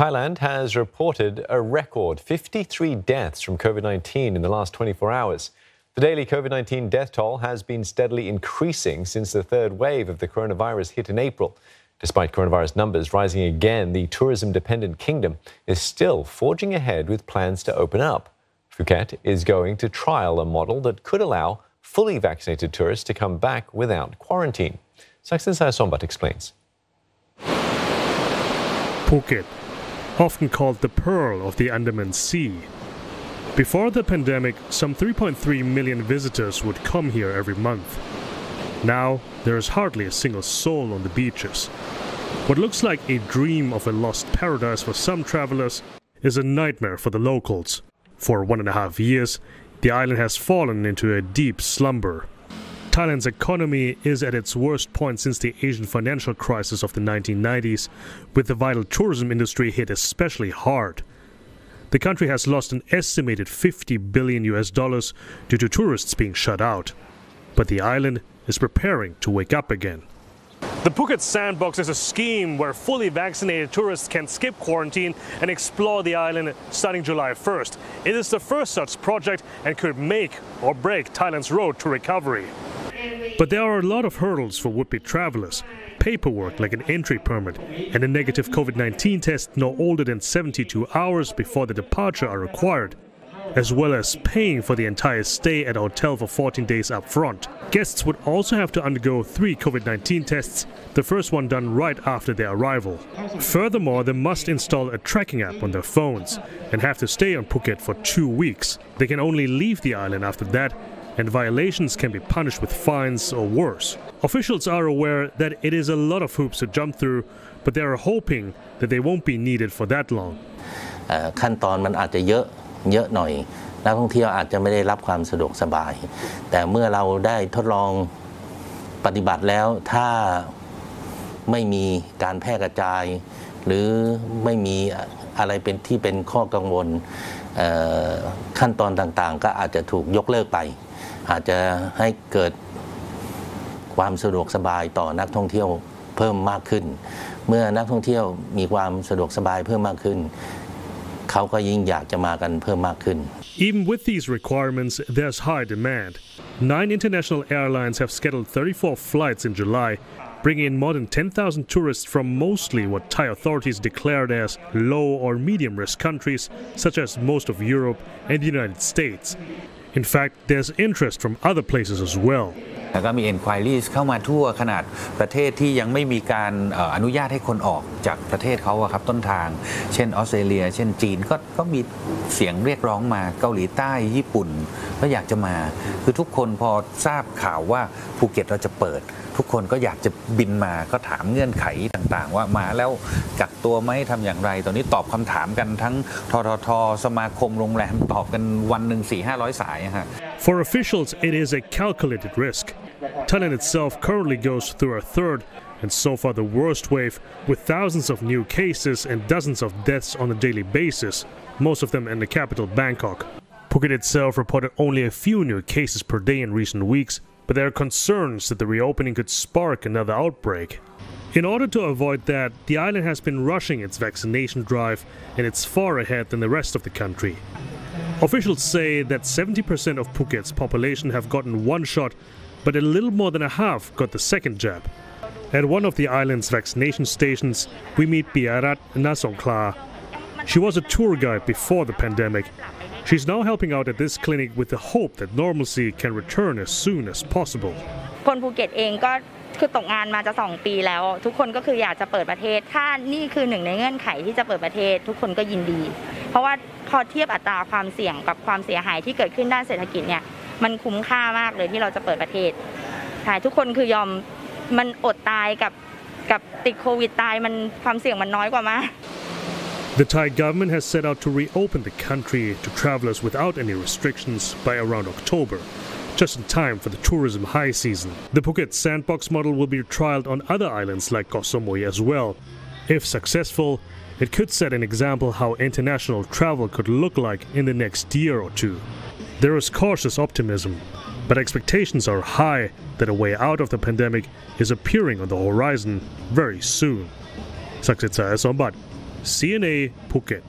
Thailand has reported a record 53 deaths from COVID 19 in the last 24 hours. The daily COVID 19 death toll has been steadily increasing since the third wave of the coronavirus hit in April. Despite coronavirus numbers rising again, the tourism dependent kingdom is still forging ahead with plans to open up. Phuket is going to trial a model that could allow fully vaccinated tourists to come back without quarantine. Saxon Sayasombat explains. Phuket often called the pearl of the Andaman Sea. Before the pandemic, some 3.3 million visitors would come here every month. Now, there is hardly a single soul on the beaches. What looks like a dream of a lost paradise for some travelers is a nightmare for the locals. For one and a half years, the island has fallen into a deep slumber. Thailand's economy is at its worst point since the Asian financial crisis of the 1990s, with the vital tourism industry hit especially hard. The country has lost an estimated 50 billion US dollars due to tourists being shut out. But the island is preparing to wake up again. The Phuket Sandbox is a scheme where fully vaccinated tourists can skip quarantine and explore the island starting July 1st. It is the first such project and could make or break Thailand's road to recovery. But there are a lot of hurdles for would be travelers paperwork like an entry permit and a negative COVID 19 test no older than 72 hours before the departure are required, as well as paying for the entire stay at a hotel for 14 days up front. Guests would also have to undergo three COVID 19 tests, the first one done right after their arrival. Furthermore, they must install a tracking app on their phones and have to stay on Phuket for two weeks. They can only leave the island after that and violations can be punished with fines or worse. Officials are aware that it is a lot of hoops to jump through, but they are hoping that they won't be needed for that long. ขั้นตอนมันอาจจะเยอะเยอะหน่อยนักท่องเที่ยวอาจจะไม่ได้รับความสะดวกสบาย แต่เมื่อเราได้ทดลองปฏิบัติแล้วถ้าไม่มีการแพร่กระจาย หรือไม่มีอะไรเป็นที่เป็นข้อกังวลขั้นตอนต่างๆ ก็อาจจะถูกยกเลิกไปอาจจะให้เกิดความสะดวกสบายต่อนักท่องเที่ยวเพิ่มมากขึ้น เมื่อนักท่องเที่ยวมีความสะดวกสบายเพิ่มมากขึ้น เขาก็ยิ่งอยากจะมากันเพิ่มมากขึ้น Even with these requirements there's high demand Nine international airlines have scheduled 34 flights in July bringing in more than 10,000 tourists from mostly what Thai authorities declared as low or medium risk countries, such as most of Europe and the United States. In fact, there's interest from other places as well. แล้วก็มี Enquiries เข้ามาทั่วขนาดประเทศที่ยังไม่มีการอนุญาตให้คนออกจากประเทศเขาครับต้นทาง เช่นออสเตรเลีย เช่นจีนก็ก็มีเสียงเรียกร้องมาเกาหลีใต้ญี่ปุ่น ก็อยากจะมา คือทุกคนพอทราบข่าวว่าภูเก็ตเราจะเปิด ทุกคนก็อยากจะบินมาก็ถามเงื่อนไขต่างๆ ว่ามาแล้วกักตัวไหมทำอย่างไรตอนนี้ตอบคำถามกันทั้งทททสมาคมโรงแรมตอบกันวันหนึ่งสี่ห้าร้อยสายฮะ For officials it is a calculated risk Thailand itself currently goes through a third and so far the worst wave, with thousands of new cases and dozens of deaths on a daily basis, most of them in the capital Bangkok. Phuket itself reported only a few new cases per day in recent weeks, but there are concerns that the reopening could spark another outbreak. In order to avoid that, the island has been rushing its vaccination drive and it's far ahead than the rest of the country. Officials say that 70% of Phuket's population have gotten one shot but a little more than a half got the second jab. At one of the island's vaccination stations, we meet Biarat Nasonklar. She was a tour guide before the pandemic. She's now helping out at this clinic with the hope that normalcy can return as soon as possible. คนภูเก็ตเองก็คือตกงานมาจะ2ปีแล้วทุกคนก็คืออยากจะเปิดประเทศถ้านี่คือหนึ่งในเงื่อนไขที่จะเปิดประเทศทุกคนก็ยินดี เพราะว่าพอเทียบอัตราความเสี่ยงกับความเสียหายที่เกิดขึ้นด้านเศรษฐกิจเนี่ย the Thai government has set out to reopen the country to travelers without any restrictions by around October, just in time for the tourism high season. The Phuket sandbox model will be trialed on other islands like Koh Samui as well. If successful, it could set an example how international travel could look like in the next year or two. There is cautious optimism, but expectations are high that a way out of the pandemic is appearing on the horizon very soon. Saksitsa Sombat, CNA Phuket.